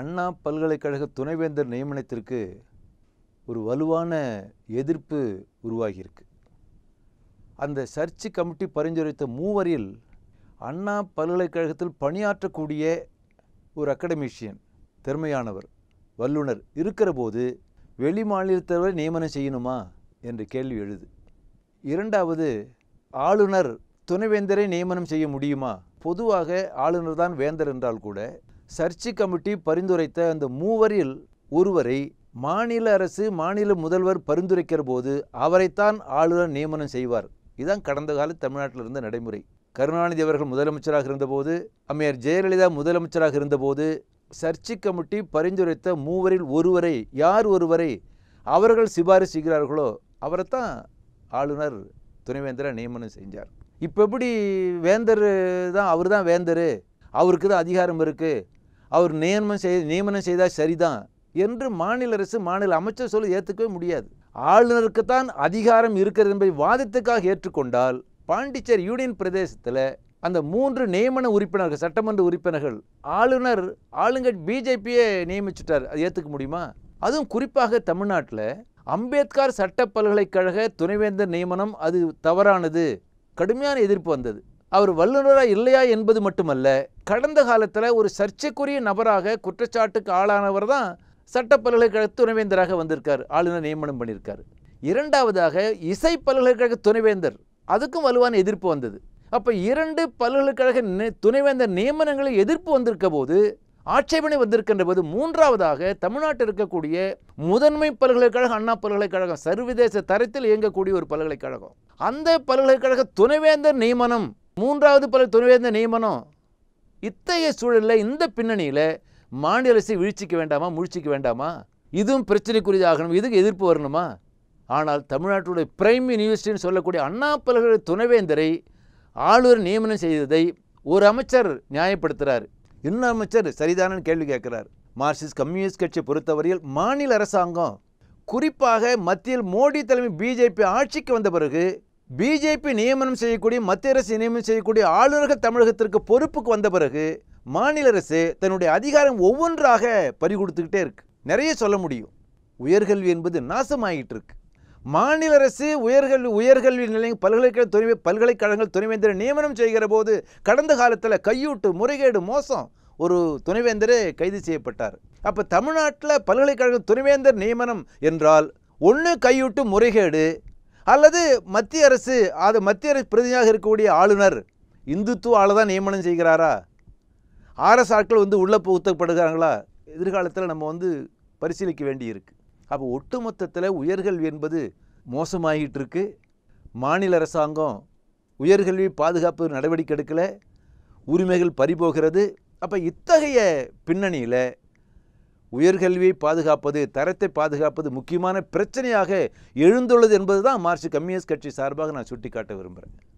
அண்ணா பல்கலைக்கழக துணைவேந்தர் நியமனத்திற்கு ஒரு வலுவான எதிர்ப்பு உருவாகியிருக்கு அந்த சர்ச் கமிட்டி பரிந்துரைத்த மூவரில் அண்ணா பல்கலைக்கழகத்தில் பணியாற்றக்கூடிய ஒரு அகடமிஷியன் திறமையானவர் வல்லுனர் இருக்கிற போது வெளி மாநிலத்தவரை நியமனம் செய்யணுமா என்ற கேள்வி எழுது இரண்டாவது ஆளுநர் துணைவேந்தரை நியமனம் செய்ய முடியுமா பொதுவாக ஆளுநர் தான் வேந்தர் என்றால் கூட சர்ச்சி கமிட்டி பரிந்துரைத்த அந்த மூவரில் ஒருவரை மாநில அரசு மாநில முதல்வர் பரிந்துரைக்கிற போது அவரைத்தான் ஆளுநர் நியமனம் செய்வார் இதுதான் கடந்த கால தமிழ்நாட்டில் இருந்த நடைமுறை கருணாநிதி அவர்கள் முதலமைச்சராக இருந்தபோது அம்மையார் ஜெயலலிதா முதலமைச்சராக இருந்தபோது சர்ச்சி கமிட்டி பரிந்துரைத்த மூவரில் ஒருவரை யார் ஒருவரை அவர்கள் சிபாரிசு செய்கிறார்களோ அவரைத்தான் ஆளுநர் துணைவேந்தரை நியமனம் செஞ்சார் இப்போ எப்படி வேந்தர் தான் அவர் தான் வேந்தர் அவருக்கு தான் அதிகாரம் இருக்குது அவர் நியமனம் செய் நியமனம் செய்தால் சரிதான் என்று மாநில அரசு மாநில அமைச்சர் சொல்லி ஏற்றுக்கவே முடியாது ஆளுநருக்குத்தான் அதிகாரம் இருக்கிறது என்பதை வாதத்துக்காக ஏற்றுக்கொண்டால் பாண்டிச்சேரி யூனியன் பிரதேசத்தில் அந்த மூன்று நியமன உறுப்பினர்கள் சட்டமன்ற உறுப்பினர்கள் ஆளுநர் ஆளுங்க பிஜேபியை நியமிச்சுட்டார் அது ஏற்றுக்க முடியுமா அதுவும் குறிப்பாக தமிழ்நாட்டில் அம்பேத்கர் சட்ட பல்கலைக்கழக துணைவேந்தர் நியமனம் அது தவறானது கடுமையான எதிர்ப்பு வந்தது அவர் வல்லுநராக இல்லையா என்பது மட்டுமல்ல கடந்த காலத்தில் ஒரு சர்ச்சைக்குரிய நபராக குற்றச்சாட்டுக்கு ஆளானவர் தான் சட்ட பல்கலைக்கழக துணைவேந்தராக வந்திருக்கார் ஆளுநர் நியமனம் பண்ணியிருக்கார் இரண்டாவதாக இசை பல்கலைக்கழக துணைவேந்தர் அதுக்கும் வலுவான எதிர்ப்பு வந்தது அப்போ இரண்டு பல்கலைக்கழக துணைவேந்தர் நியமனங்களில் எதிர்ப்பு வந்திருக்க போது ஆட்சேபனை வந்திருக்கின்ற போது மூன்றாவதாக தமிழ்நாட்டில் இருக்கக்கூடிய முதன்மை பல்கலைக்கழகம் அண்ணா பல்கலைக்கழகம் சர்வதேச தரத்தில் இயங்கக்கூடிய ஒரு பல்கலைக்கழகம் அந்த பல்கலைக்கழக துணைவேந்தர் நியமனம் மூன்றாவது பல துணைவேந்த நியமனம் இத்தகைய சூழலில் இந்த பின்னணியில் மாநில அரசை வீழ்ச்சிக்க வேண்டாமா முழிச்சிக்க வேண்டாமா இதுவும் பிரச்சனைக்குரியதாகணும் இதுக்கு எதிர்ப்பு வரணுமா ஆனால் தமிழ்நாட்டுடைய பிரைம் யூனிவர்சிட்டின்னு சொல்லக்கூடிய அண்ணா பல்கலை துணைவேந்தரை ஆளுநர் நியமனம் செய்ததை ஒரு அமைச்சர் நியாயப்படுத்துகிறார் இன்னும் அமைச்சர் சரிதானன்னு கேள்வி கேட்குறார் மார்க்சிஸ்ட் கம்யூனிஸ்ட் கட்சியை பொறுத்தவரையில் மாநில அரசாங்கம் குறிப்பாக மத்தியில் மோடி தலைமை பிஜேபி ஆட்சிக்கு வந்த பிறகு பிஜேபி நியமனம் செய்யக்கூடிய மத்திய அரசு நியமனம் செய்யக்கூடிய ஆளுநரக தமிழகத்திற்கு பொறுப்புக்கு வந்த பிறகு மாநில அரசு தன்னுடைய அதிகாரம் ஒவ்வொன்றாக பறிகொடுத்துக்கிட்டே இருக்கு நிறைய சொல்ல முடியும் உயர்கல்வி என்பது நாசமாகிட்டு இருக்கு மாநில அரசு உயர்கல்வி உயர்கல்வி நிலையம் பல்கலைக்கழக துணை பல்கலைக்கழகங்கள் துணைவேந்தர் நியமனம் செய்கிற போது கடந்த காலத்தில் கையூட்டு முறைகேடு மோசம் ஒரு துணைவேந்தரே கைது செய்யப்பட்டார் அப்போ தமிழ்நாட்டில் பல்கலைக்கழக துணைவேந்தர் நியமனம் என்றால் ஒன்று கையூட்டு முறைகேடு அல்லது மத்திய அரசு அது மத்திய அரசு பிரதிநிதியாக இருக்கக்கூடிய ஆளுநர் இந்துத்துவ ஆளை தான் நியமனம் செய்கிறாரா ஆர்எஸ் ஆட்கள் வந்து உள்ளே புகுத்தப்படுகிறாங்களா எதிர்காலத்தில் நம்ம வந்து பரிசீலிக்க வேண்டியிருக்கு அப்போ ஒட்டுமொத்தத்தில் உயர்கல்வி என்பது மோசமாகிட்டு இருக்கு மாநில அரசாங்கம் உயர்கல்வி பாதுகாப்பு நடவடிக்கை எடுக்கலை உரிமைகள் பறிபோகிறது அப்போ இத்தகைய பின்னணியில் உயர்கல்வியை பாதுகாப்பது தரத்தை பாதுகாப்பது முக்கியமான பிரச்சனையாக எழுந்துள்ளது என்பது தான் மார்க்சிஸ்ட் கம்யூனிஸ்ட் கட்சி சார்பாக நான் சுட்டிக்காட்ட விரும்புகிறேன்